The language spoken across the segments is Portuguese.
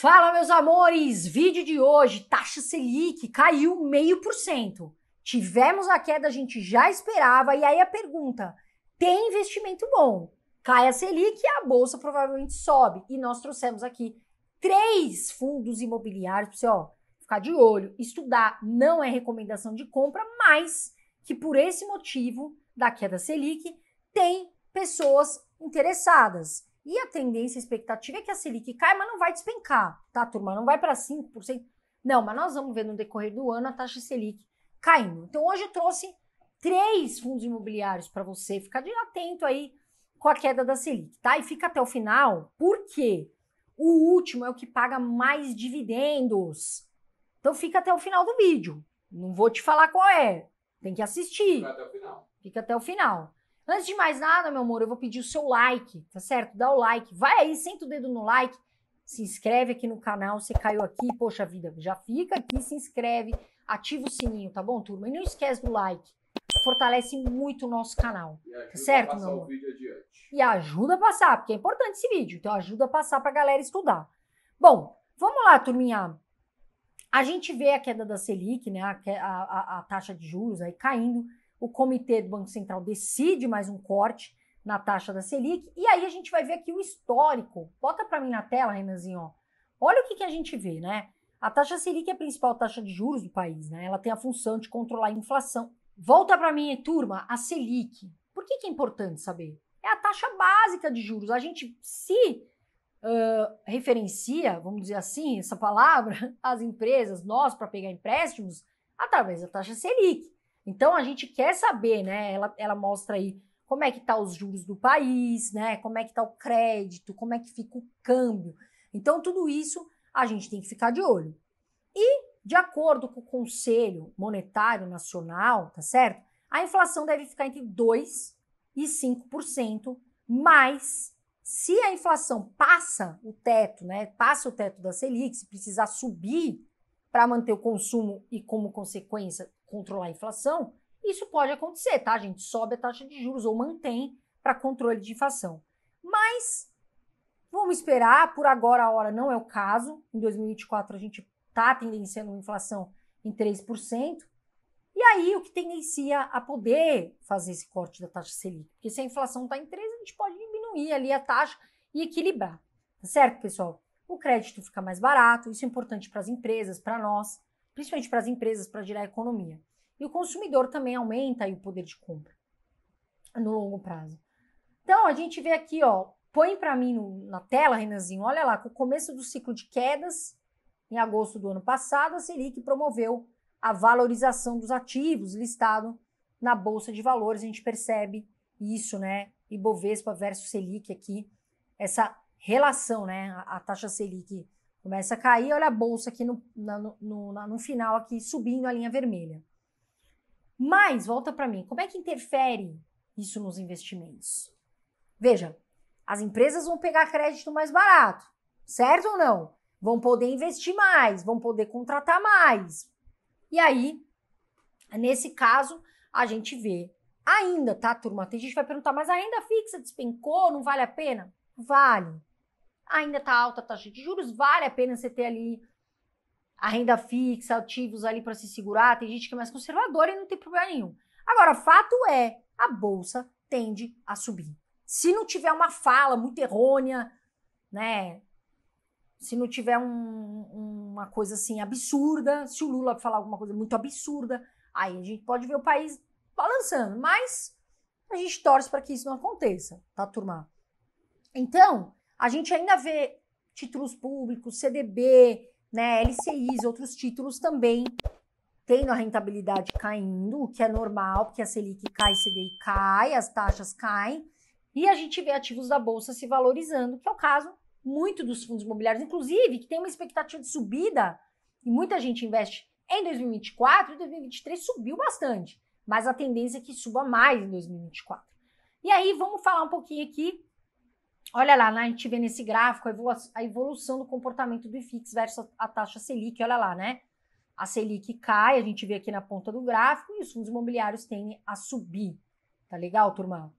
Fala, meus amores! Vídeo de hoje, taxa Selic caiu meio por cento. Tivemos a queda, a gente já esperava, e aí a pergunta, tem investimento bom? Cai a Selic e a Bolsa provavelmente sobe. E nós trouxemos aqui três fundos imobiliários para você ó, ficar de olho. Estudar não é recomendação de compra, mas que por esse motivo da queda Selic, tem pessoas interessadas. E a tendência, a expectativa é que a Selic caia, mas não vai despencar, tá, turma? Não vai para 5%. Não, mas nós vamos ver no decorrer do ano a taxa Selic caindo. Então, hoje eu trouxe três fundos imobiliários para você ficar de atento aí com a queda da Selic, tá? E fica até o final, porque o último é o que paga mais dividendos. Então fica até o final do vídeo. Não vou te falar qual é. Tem que assistir. Fica até o final. Fica até o final. Antes de mais nada, meu amor, eu vou pedir o seu like, tá certo? Dá o like. Vai aí, senta o dedo no like. Se inscreve aqui no canal. Você caiu aqui, poxa vida, já fica aqui, se inscreve, ativa o sininho, tá bom, turma? E não esquece do like. Fortalece muito o nosso canal, tá certo, meu amor? E ajuda a passar, porque é importante esse vídeo. Então ajuda a passar pra galera estudar. Bom, vamos lá, turminha. A gente vê a queda da Selic, né? A, a, a taxa de juros aí caindo o Comitê do Banco Central decide mais um corte na taxa da Selic, e aí a gente vai ver aqui o histórico. Bota para mim na tela, Renanzinho, ó. Olha o que, que a gente vê, né? A taxa Selic é a principal taxa de juros do país, né? Ela tem a função de controlar a inflação. Volta para mim, turma, a Selic. Por que, que é importante saber? É a taxa básica de juros. A gente se uh, referencia, vamos dizer assim, essa palavra, as empresas, nós, para pegar empréstimos, através da taxa Selic. Então a gente quer saber, né? Ela, ela mostra aí como é que tá os juros do país, né? Como é que tá o crédito, como é que fica o câmbio. Então tudo isso a gente tem que ficar de olho. E de acordo com o Conselho Monetário Nacional, tá certo? A inflação deve ficar entre 2 e 5%, mas se a inflação passa o teto, né? Passa o teto da Selic, se precisar subir para manter o consumo e como consequência controlar a inflação, isso pode acontecer, tá? A gente sobe a taxa de juros ou mantém para controle de inflação. Mas vamos esperar, por agora a hora não é o caso. Em 2024 a gente está tendenciando uma inflação em 3%. E aí o que tendencia a poder fazer esse corte da taxa Selic? Porque se a inflação está em 3%, a gente pode diminuir ali a taxa e equilibrar. Tá certo, pessoal? O crédito fica mais barato, isso é importante para as empresas, para nós principalmente para as empresas, para girar a economia. E o consumidor também aumenta aí o poder de compra no longo prazo. Então, a gente vê aqui, ó, põe para mim no, na tela, Renanzinho, olha lá, com o começo do ciclo de quedas, em agosto do ano passado, a Selic promoveu a valorização dos ativos listado na Bolsa de Valores. A gente percebe isso, né? Ibovespa versus Selic aqui, essa relação, né? A, a taxa Selic começa a cair, olha a bolsa aqui no, no, no final aqui subindo a linha vermelha. Mas, volta para mim, como é que interfere isso nos investimentos? Veja, as empresas vão pegar crédito mais barato, certo ou não? Vão poder investir mais, vão poder contratar mais. E aí, nesse caso, a gente vê ainda, tá, turma? Tem gente que vai perguntar, mas a renda fixa despencou, não vale a pena? Vale ainda está alta a taxa de juros, vale a pena você ter ali a renda fixa, ativos ali para se segurar. Tem gente que é mais conservadora e não tem problema nenhum. Agora, fato é, a bolsa tende a subir. Se não tiver uma fala muito errônea, né? Se não tiver um, uma coisa assim absurda, se o Lula falar alguma coisa muito absurda, aí a gente pode ver o país balançando. Mas a gente torce para que isso não aconteça, tá, turma? Então, a gente ainda vê títulos públicos, CDB, né, LCIs, outros títulos também tendo a rentabilidade caindo, o que é normal, porque a Selic cai, CDI cai, as taxas caem, e a gente vê ativos da bolsa se valorizando, que é o caso muito dos fundos imobiliários, inclusive, que tem uma expectativa de subida, e muita gente investe em 2024 e 2023 subiu bastante, mas a tendência é que suba mais em 2024. E aí vamos falar um pouquinho aqui Olha lá, né? a gente vê nesse gráfico a evolução do comportamento do IFIX versus a taxa Selic, olha lá, né? A Selic cai, a gente vê aqui na ponta do gráfico, e os fundos imobiliários tendem a subir. Tá legal, turma?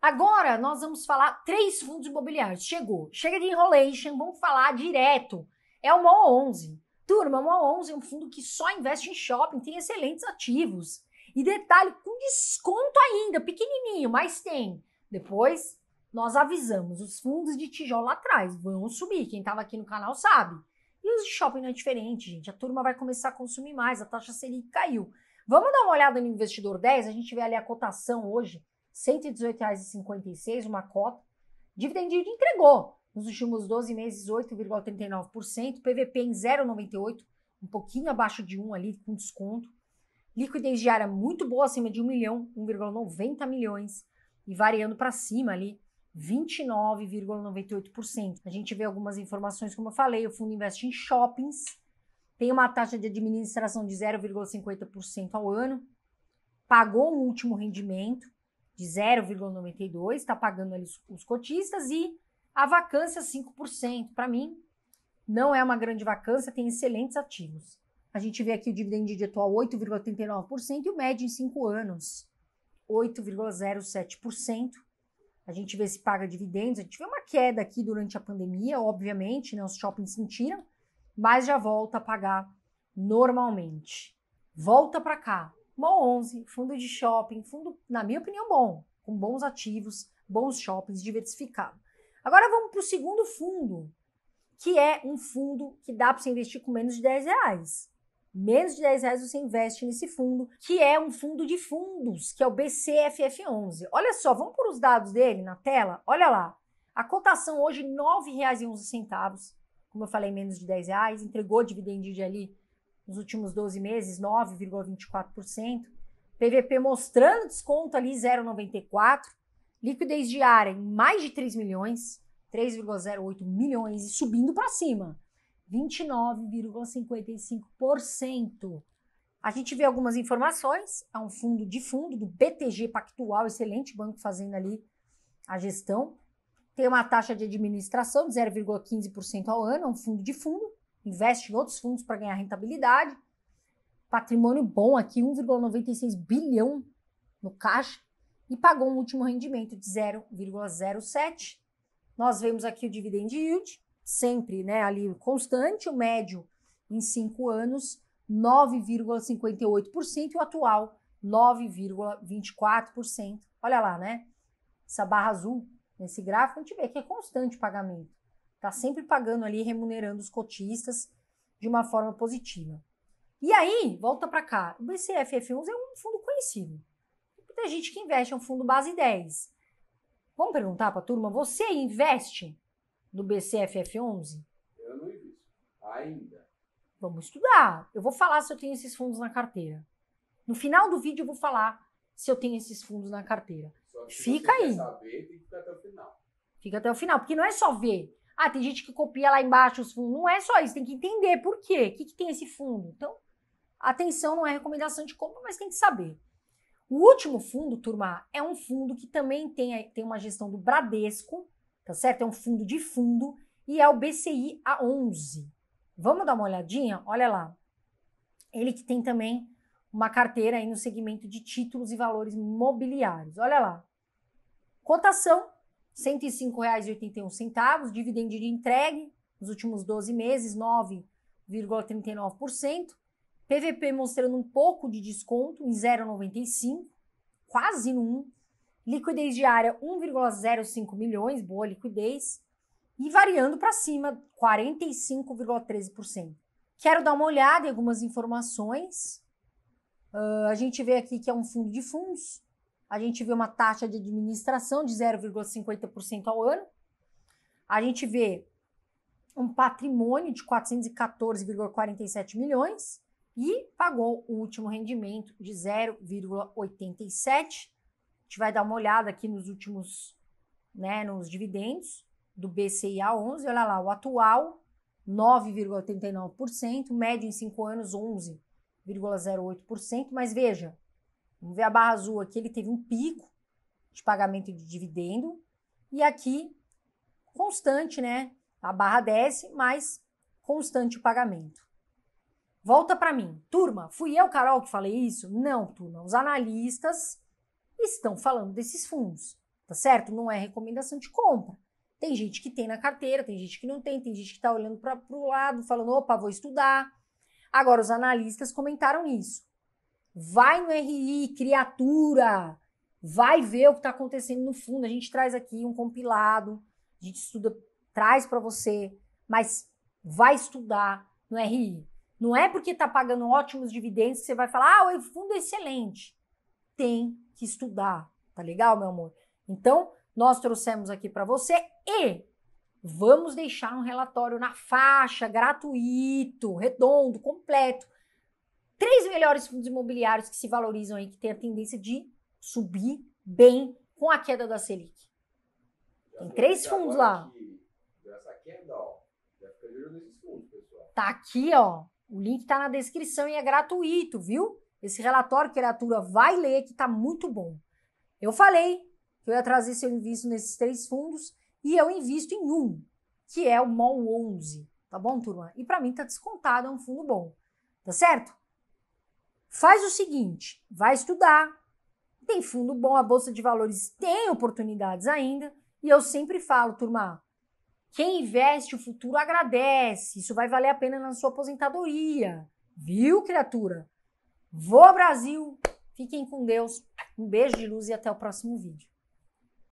Agora nós vamos falar três fundos imobiliários. Chegou, chega de enrolation, vamos falar direto. É o MOL 11. Turma, o MOL 11 é um fundo que só investe em shopping, tem excelentes ativos. E detalhe, com desconto ainda, pequenininho, mas tem. Depois nós avisamos os fundos de tijolo lá atrás, vão subir. Quem estava aqui no canal sabe. E os de shopping não é diferente, gente. A turma vai começar a consumir mais, a taxa Selic caiu. Vamos dar uma olhada no investidor 10, a gente vê ali a cotação hoje, R$ 118,56 uma cota. Dividend yield entregou nos últimos 12 meses 8,39%, PVP em 0,98, um pouquinho abaixo de 1 ali com desconto. Liquidez diária muito boa, acima de 1 milhão, 1,90 milhões e variando para cima ali 29,98%. A gente vê algumas informações, como eu falei, o fundo investe em shoppings, tem uma taxa de administração de 0,50% ao ano, pagou o último rendimento de 0,92%, está pagando ali os cotistas e a vacância 5%. Para mim, não é uma grande vacância, tem excelentes ativos. A gente vê aqui o dividendo de atual 8,89% e o médio em 5 anos, 8,07% a gente vê se paga dividendos, a gente vê uma queda aqui durante a pandemia, obviamente, né? Os shoppings sentiram, mas já volta a pagar normalmente. Volta para cá. Mall 11, fundo de shopping, fundo, na minha opinião, bom, com bons ativos, bons shoppings, diversificado. Agora vamos para o segundo fundo, que é um fundo que dá para você investir com menos de 10 reais. Menos de 10 reais você investe nesse fundo, que é um fundo de fundos, que é o BCFF11. Olha só, vamos por os dados dele na tela? Olha lá. A cotação hoje R$ 9,11. Como eu falei, menos de 10 reais. Entregou dividendo de ali nos últimos 12 meses, 9,24%. PVP mostrando desconto ali 0,94. Liquidez diária em mais de 3 milhões, 3,08 milhões e subindo para cima. 29,55%. A gente vê algumas informações, é um fundo de fundo do BTG Pactual, excelente banco fazendo ali a gestão. Tem uma taxa de administração de 0,15% ao ano, é um fundo de fundo, investe em outros fundos para ganhar rentabilidade. Patrimônio bom aqui, 1,96 bilhão no caixa e pagou um último rendimento de 0,07. Nós vemos aqui o dividend yield, sempre né, ali constante, o médio em cinco anos, 9,58% e o atual 9,24%. Olha lá, né? Essa barra azul nesse gráfico, a gente vê que é constante o pagamento. Está sempre pagando ali, remunerando os cotistas de uma forma positiva. E aí, volta para cá, o BCFF11 é um fundo conhecido. Tem muita gente que investe, é um fundo base 10. Vamos perguntar para a turma, você investe? no BCFF11? Eu não invisto. Ainda. Vamos estudar. Eu vou falar se eu tenho esses fundos na carteira. No final do vídeo eu vou falar se eu tenho esses fundos na carteira. Fica aí. Saber, tem que ficar até o final. Fica até o final, porque não é só ver. Ah, tem gente que copia lá embaixo os fundos. Não é só isso, tem que entender por quê. O que, que tem esse fundo? Então, atenção não é recomendação de compra, mas tem que saber. O último fundo, turma, é um fundo que também tem, tem uma gestão do Bradesco tá certo? É um fundo de fundo e é o BCI A11. Vamos dar uma olhadinha? Olha lá. Ele que tem também uma carteira aí no segmento de títulos e valores mobiliários. Olha lá. Cotação R$ 105,81, dividendo de entregue nos últimos 12 meses 9,39%, PVP mostrando um pouco de desconto em 0,95, quase no 1 liquidez diária 1,05 milhões, boa liquidez, e variando para cima 45,13%. Quero dar uma olhada em algumas informações. Uh, a gente vê aqui que é um fundo de fundos, a gente vê uma taxa de administração de 0,50% ao ano, a gente vê um patrimônio de 414,47 milhões e pagou o último rendimento de 0,87 gente vai dar uma olhada aqui nos últimos, né, nos dividendos do BCIA 11, olha lá, o atual 9,89%, médio em 5 anos 11,08%, mas veja, vamos ver a barra azul aqui, ele teve um pico de pagamento de dividendo e aqui constante, né? A barra desce, mas constante o pagamento. Volta para mim. Turma, fui eu, Carol, que falei isso? Não, turma. Os analistas estão falando desses fundos, tá certo? Não é recomendação de compra. Tem gente que tem na carteira, tem gente que não tem, tem gente que está olhando para o lado, falando, opa, vou estudar. Agora, os analistas comentaram isso. Vai no RI, criatura, vai ver o que está acontecendo no fundo. A gente traz aqui um compilado, a gente estuda, traz para você, mas vai estudar no RI. Não é porque está pagando ótimos dividendos que você vai falar, ah, o fundo é excelente tem que estudar, tá legal, meu amor? Então, nós trouxemos aqui para você e vamos deixar um relatório na faixa, gratuito, redondo, completo. Três melhores fundos imobiliários que se valorizam aí, que tem a tendência de subir bem com a queda da Selic. Tem três fundos lá. Tá aqui, ó. O link tá na descrição e é gratuito, viu? Esse relatório, criatura, vai ler que está muito bom. Eu falei que eu ia trazer seu invisto nesses três fundos e eu invisto em um, que é o MOL 11, tá bom, turma? E para mim está descontado, é um fundo bom, tá certo? Faz o seguinte, vai estudar. Tem fundo bom, a bolsa de valores tem oportunidades ainda, e eu sempre falo, turma, quem investe o futuro agradece. Isso vai valer a pena na sua aposentadoria. Viu, criatura? Vou Brasil! Fiquem com Deus, um beijo de luz e até o próximo vídeo.